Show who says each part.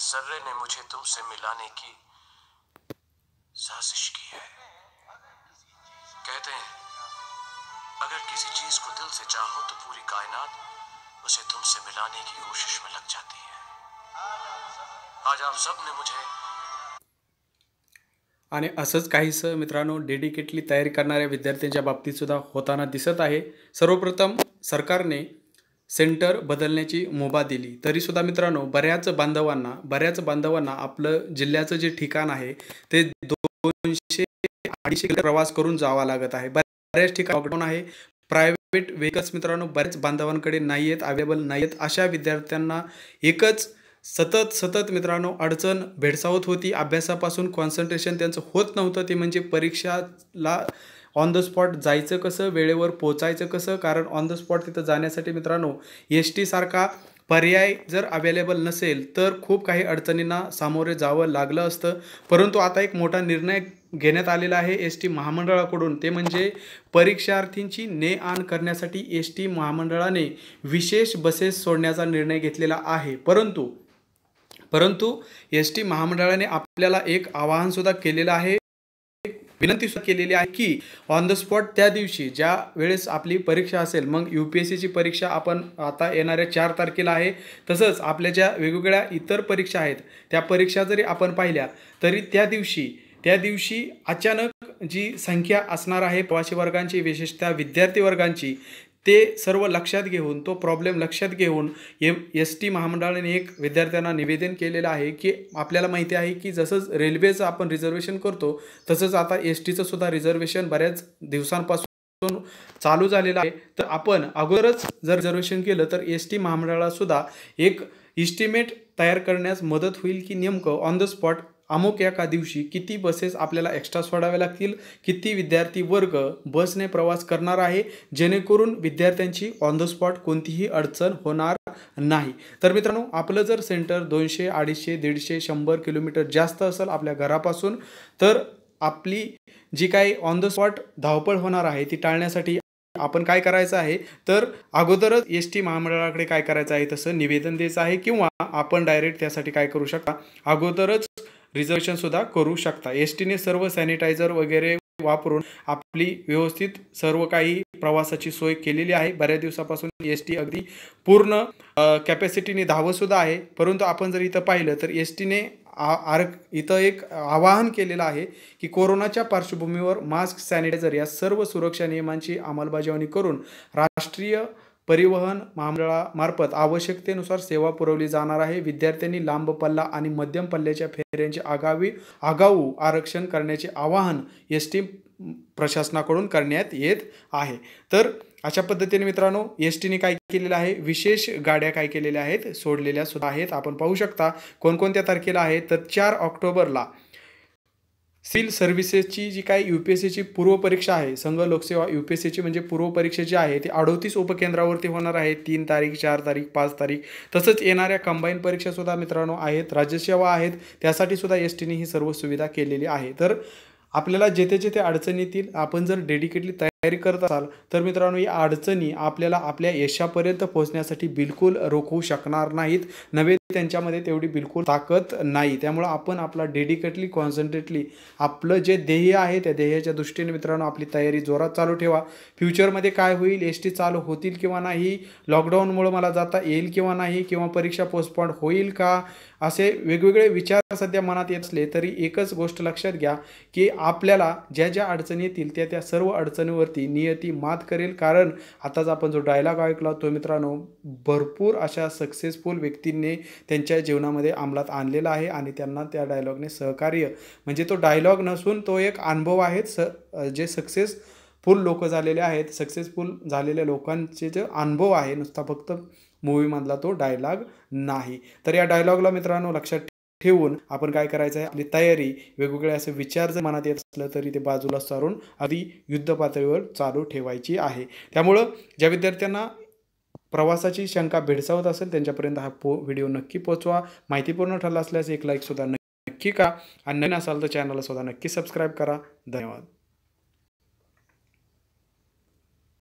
Speaker 1: जर्रे ने मुझे तुमसे मिलाने की साजिश की है कहते हैं अगर किसी चीज को दिल से चाहो तो पूरी कायनात उसे तुमसे मिलाने की कोशिश में लग जाती है आज आप सब ने मुझे आणि असंच काहीसं मित्रांनो डेडिकेटली तयारी करणाऱ्या विद्यार्थ्यांच्या बाबतीत सुद्धा होताना दिसत आहे सर्वप्रथम सरकारने सेंटर बदलण्याची मुभा दिली तरीसुद्धा मित्रांनो बऱ्याच बांधवांना बऱ्याच बांधवांना आपलं जिल्ह्याचं जे ठिकाण आहे ते दोनशे अडीचशे प्रवास करून जावा लागत आहे बऱ्याच ठिकाणी लॉकडाऊन आहे प्रायव्हेट व्हेकल्स मित्रांनो बऱ्याच बांधवांकडे नाही आहेत अवेलेबल नाही आहेत अशा विद्यार्थ्यांना एकच सतत सतत मित्रांनो अडचण भेडसावत होती अभ्यासापासून कॉन्सन्ट्रेशन त्यांचं होत नव्हतं ते म्हणजे परीक्षाला ऑन द स्पॉट जायचं कसं वेळेवर पोचायचं कसं कारण ऑन द स्पॉट तिथं जाण्यासाठी मित्रांनो एस टीसारखा पर्याय जर अवेलेबल नसेल तर खूप काही अडचणींना सामोरे जावं लागलं असतं परंतु आता एक मोठा निर्णय घेण्यात आलेला आहे एस टी महामंडळाकडून ते म्हणजे परीक्षार्थींची ने आण करण्यासाठी एस टी महामंडळाने विशेष बसेस सोडण्याचा निर्णय घेतलेला आहे परंतु परंतु एस टी महामंडळाने आपल्याला एक आवाहनसुद्धा केलेलं आहे विनंती केलेली आहे की ऑन द स्पॉट त्या दिवशी ज्या वेळेस आपली परीक्षा असेल मग यू पी एस सीची परीक्षा आपण आता येणाऱ्या चार तारखेला आहे तसंच आपल्या ज्या वेगवेगळ्या इतर परीक्षा आहेत त्या परीक्षा जरी आपण पाहिल्या तरी त्या दिवशी त्या दिवशी अचानक जी संख्या असणार आहे प्रवासी वर्गांची विशेषतः विद्यार्थी वर्गांची ते सर्व लक्षात घेऊन तो प्रॉब्लेम लक्षात घेऊन एम एस टी महामंडळाने एक विद्यार्थ्यांना निवेदन केलेलं आहे की आपल्याला माहिती आहे की जसंच रेल्वेचं आपण रिझर्वेशन करतो तसंच आता एस टीचं सुद्धा रिझर्वेशन बऱ्याच दिवसांपासून चालू झालेलं आहे तर आपण अगोदरच जर रिझर्वेशन केलं तर एस टी महामंडळाला एक इस्टिमेट तयार करण्यास मदत होईल की नेमकं ऑन द स्पॉट अमुक एका दिवशी किती बसेस आपल्याला एक्स्ट्रा सोडाव्या लागतील किती विद्यार्थी वर्ग बसने प्रवास करणार आहे जेणेकरून विद्यार्थ्यांची ऑन द स्पॉट कोणतीही अडचण होणार नाही तर मित्रांनो आपलं जर सेंटर दोनशे अडीचशे दीडशे शंभर किलोमीटर जास्त असेल आपल्या घरापासून तर आपली जी काही ऑन द स्पॉट धावपळ होणार आहे ती टाळण्यासाठी आपण काय करायचं आहे तर अगोदरच एस टी महामंडळाकडे काय करायचं आहे तसं निवेदन द्यायचं आहे किंवा आपण डायरेक्ट त्यासाठी काय करू शकता अगोदरच सुद्धा करू शकता एस टीने सर्व सॅनिटायझर वगैरे वापरून आपली व्यवस्थित सर्व काही प्रवासाची सोय केलेली आहे बऱ्याच दिवसापासून एस टी अगदी पूर्ण कॅपॅसिटीने धावतसुद्धा आहे परंतु आपण जर इथं पाहिलं तर एस टीने आ आर इथं एक आवाहन केलेलं आहे की कोरोनाच्या पार्श्वभूमीवर मास्क सॅनिटायझर या सर्व सुरक्षा नियमांची अंमलबजावणी करून राष्ट्रीय परिवहन महामंडळामार्फत आवश्यकतेनुसार सेवा पुरवली जाणार आहे विद्यार्थ्यांनी लांब पल्ला आणि मध्यम पल्ल्याच्या फेऱ्यांचे आगावी आगाऊ आरक्षण करण्याचे आवाहन एस टी प्रशासनाकडून करण्यात येत आहे तर अशा पद्धतीने मित्रांनो एस टीने काय केलेलं आहे विशेष गाड्या काय केलेल्या आहेत सोडलेल्या सुद्धा आहेत आपण पाहू शकता कोणकोणत्या तारखेला आहे तर चार ऑक्टोबरला सिव्हिल सर्व्हिसेसची जी काय यू पी एस सीची पूर्वपरीक्षा आहे संघ लोकसेवा यू पी एस सीची म्हणजे पूर्वपरीक्षा जी आहे ती अडोतीस उपकेंद्रावरती होणार आहे तीन तारीख चार तारीख पाच तारीख तसंच येणाऱ्या कंबाईन परीक्षासुद्धा मित्रांनो आहेत राज्यसेवा आहेत त्यासाठी सुद्धा एस टीने ही सर्व सुविधा केलेली आहे तर आपल्याला जेथे जेथे अडचणी येतील आपण जर डेडिकेटली तयारी करत असाल तर मित्रांनो या अडचणी आपल्याला आपल्या यशापर्यंत पोहोचण्यासाठी बिलकुल रोखवू शकणार नाहीत नवे त्यांच्यामध्ये तेवढी बिलकुल ताकद नाही त्यामुळं आपण आपला डेडिकेटली कॉन्सन्ट्रेटली आपलं जे ध्येय आहे त्या ध्येयाच्या दृष्टीने मित्रांनो आपली तयारी जोरात चालू ठेवा फ्युचरमध्ये काय होईल एस टी चालू होतील किंवा नाही लॉकडाऊनमुळं मला जाता येईल किंवा नाही किंवा परीक्षा पोस्टपॉन्ड होईल का असे वेगवेगळे विचार सध्या मनात येत असले तरी एकच गोष्ट लक्षात घ्या की आपल्याला ज्या ज्या अडचणी येतील त्या त्या सर्व अडचणीवरती नियती मात करेल कारण आताच आपण जो डायलॉग ऐकला तो मित्रांनो भरपूर अशा सक्सेसफुल व्यक्तींनी त्यांच्या जीवनामध्ये अंमलात आणलेला आहे आणि त्यांना त्या डायलॉगने सहकार्य म्हणजे तो डायलॉग नसून तो एक अनुभव आहे स जे सक्सेसफुल लोक झालेले आहेत सक्सेसफुल झालेल्या लोकांचे जे अनुभव आहे नुसता फक्त मूवीमधला तो डायलॉग नाही तर या डायलॉगला मित्रांनो लक्षात ठेवून आपण काय करायचं आहे आपली तयारी वेगवेगळे असे विचार जर मनात येत असलं तरी ते बाजूला सारून आधी युद्ध पातळीवर चालू ठेवायची आहे त्यामुळं ज्या विद्यार्थ्यांना प्रवासाची शंका भेडसावत असेल त्यांच्यापर्यंत हा पो व्हिडिओ नक्की पोहोचवा माहितीपूर्ण ठरला असल्यास एक लाईकसुद्धा नक्की का आणि नवीन असाल तर चॅनलसुद्धा नक्की सबस्क्राईब करा धन्यवाद